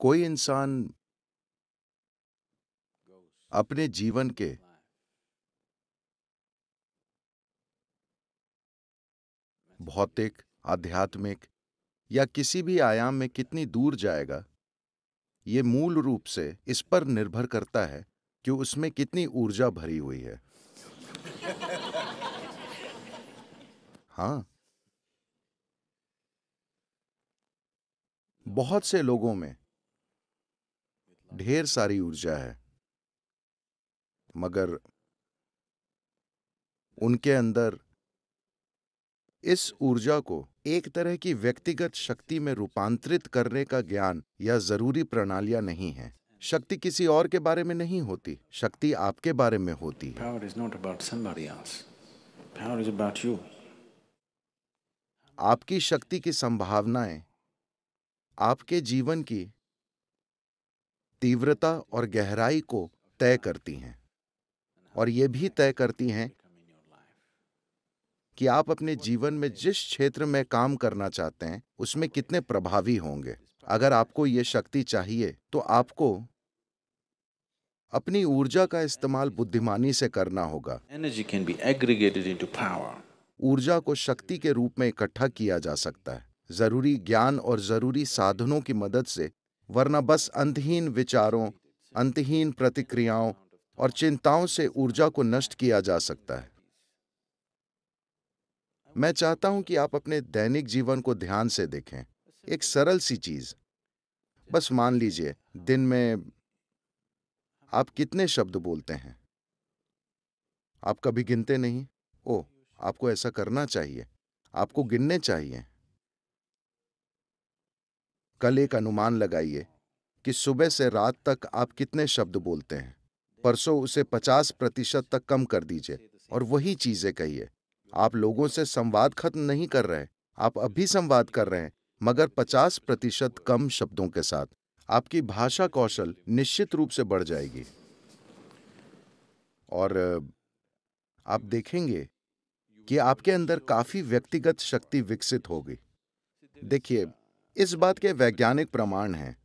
कोई इंसान अपने जीवन के भौतिक आध्यात्मिक या किसी भी आयाम में कितनी दूर जाएगा ये मूल रूप से इस पर निर्भर करता है कि उसमें कितनी ऊर्जा भरी हुई है हाँ बहुत से लोगों में ढेर सारी ऊर्जा है मगर उनके अंदर इस ऊर्जा को एक तरह की व्यक्तिगत शक्ति में रूपांतरित करने का ज्ञान या जरूरी प्रणालियां नहीं है शक्ति किसी और के बारे में नहीं होती शक्ति आपके बारे में होती है आपकी शक्ति की संभावनाएं आपके जीवन की तीव्रता और गहराई को तय करती हैं और ये भी तय करती हैं कि आप अपने जीवन में जिस क्षेत्र में काम करना चाहते हैं उसमें कितने प्रभावी होंगे अगर आपको ये शक्ति चाहिए तो आपको अपनी ऊर्जा का इस्तेमाल बुद्धिमानी से करना होगा ऊर्जा को शक्ति के रूप में इकट्ठा किया जा सकता है जरूरी ज्ञान और जरूरी साधनों की मदद से वरना बस अंतहीन विचारों अंतहीन प्रतिक्रियाओं और चिंताओं से ऊर्जा को नष्ट किया जा सकता है मैं चाहता हूं कि आप अपने दैनिक जीवन को ध्यान से देखें एक सरल सी चीज बस मान लीजिए दिन में आप कितने शब्द बोलते हैं आप कभी गिनते नहीं ओ आपको ऐसा करना चाहिए आपको गिनने चाहिए कल एक अनुमान लगाइए कि सुबह से रात तक आप कितने शब्द बोलते हैं परसों उसे पचास प्रतिशत तक कम कर दीजिए और वही चीजें कहिए आप लोगों से संवाद खत्म नहीं कर रहे आप अभी संवाद कर रहे हैं मगर पचास प्रतिशत कम शब्दों के साथ आपकी भाषा कौशल निश्चित रूप से बढ़ जाएगी और आप देखेंगे कि आपके अंदर काफी व्यक्तिगत शक्ति विकसित होगी देखिए इस बात के वैज्ञानिक प्रमाण हैं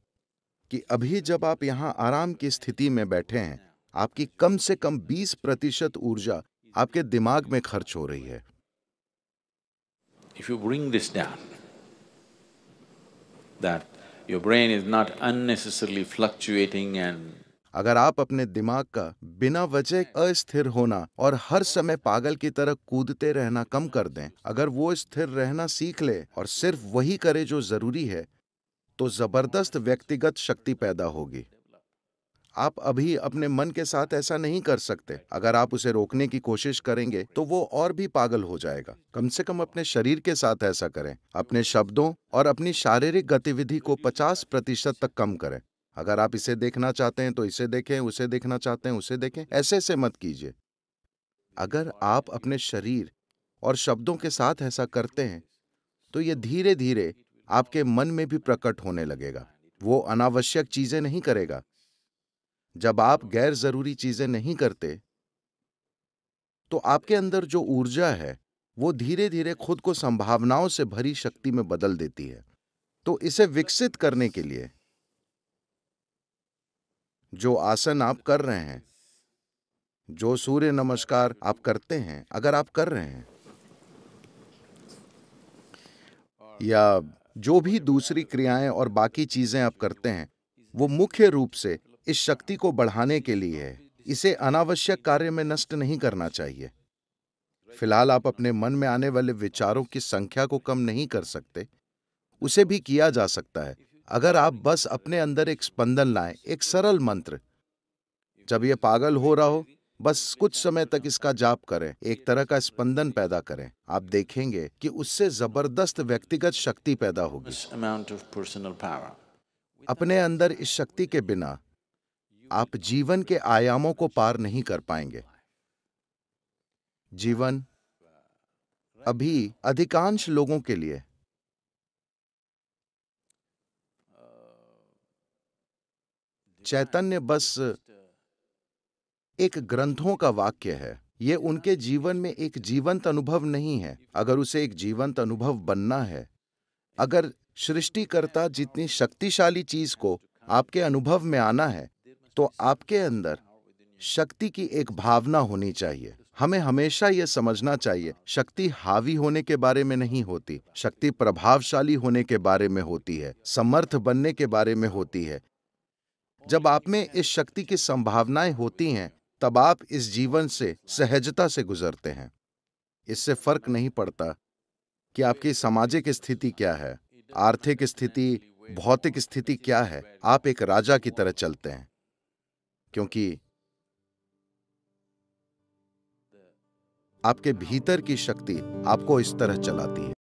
कि अभी जब आप यहां आराम की स्थिति में बैठे हैं आपकी कम से कम 20 प्रतिशत ऊर्जा आपके दिमाग में खर्च हो रही है if you bring this down, that your brain is not unnecessarily fluctuating and अगर आप अपने दिमाग का बिना वजह हम्म। अस्थिर होना और हर समय पागल की तरह कूदते रहना कम कर दें अगर वो स्थिर रहना सीख ले और सिर्फ वही करे जो जरूरी है तो जबरदस्त व्यक्तिगत शक्ति पैदा होगी आप अभी अपने मन के साथ ऐसा नहीं कर सकते अगर आप उसे रोकने की कोशिश करेंगे तो वो और भी पागल हो जाएगा कम से कम अपने शरीर के साथ ऐसा करें अपने शब्दों और अपनी शारीरिक गतिविधि को 50 प्रतिशत तक कम करें अगर आप इसे देखना चाहते हैं तो इसे देखें उसे देखना चाहते हैं उसे देखें ऐसे ऐसे मत कीजिए अगर आप अपने शरीर और शब्दों के साथ ऐसा करते हैं तो ये धीरे धीरे आपके मन में भी प्रकट होने लगेगा वो अनावश्यक चीजें नहीं करेगा जब आप गैर जरूरी चीजें नहीं करते तो आपके अंदर जो ऊर्जा है वो धीरे धीरे खुद को संभावनाओं से भरी शक्ति में बदल देती है तो इसे विकसित करने के लिए जो आसन आप कर रहे हैं जो सूर्य नमस्कार आप करते हैं अगर आप कर रहे हैं या जो भी दूसरी क्रियाएं और बाकी चीजें आप करते हैं वो मुख्य रूप से इस शक्ति को बढ़ाने के लिए है इसे अनावश्यक कार्य में नष्ट नहीं करना चाहिए फिलहाल आप अपने मन में आने वाले विचारों की संख्या को कम नहीं कर सकते उसे भी किया जा सकता है अगर आप बस अपने अंदर एक स्पंदन लाएं, एक सरल मंत्र जब ये पागल हो रहा हो बस कुछ समय तक इसका जाप करें एक तरह का स्पंदन पैदा करें आप देखेंगे कि उससे जबरदस्त व्यक्तिगत शक्ति पैदा होगी अपने अंदर इस शक्ति के बिना आप जीवन के आयामों को पार नहीं कर पाएंगे जीवन अभी अधिकांश लोगों के लिए चैतन्य बस एक ग्रंथों का वाक्य है ये उनके जीवन में एक जीवंत अनुभव नहीं है अगर उसे एक जीवंत अनुभव बनना है अगर सृष्टिकर्ता जितनी शक्तिशाली चीज को आपके अनुभव में आना है तो आपके अंदर शक्ति की एक भावना होनी चाहिए हमें हमेशा यह समझना चाहिए शक्ति हावी होने के बारे में नहीं होती शक्ति प्रभावशाली होने के बारे में होती है समर्थ बनने के बारे में होती है जब आप में इस शक्ति की संभावनाएं होती हैं तब आप इस जीवन से सहजता से गुजरते हैं इससे फर्क नहीं पड़ता कि आपकी सामाजिक स्थिति क्या है आर्थिक स्थिति भौतिक स्थिति क्या है आप एक राजा की तरह चलते हैं क्योंकि आपके भीतर की शक्ति आपको इस तरह चलाती है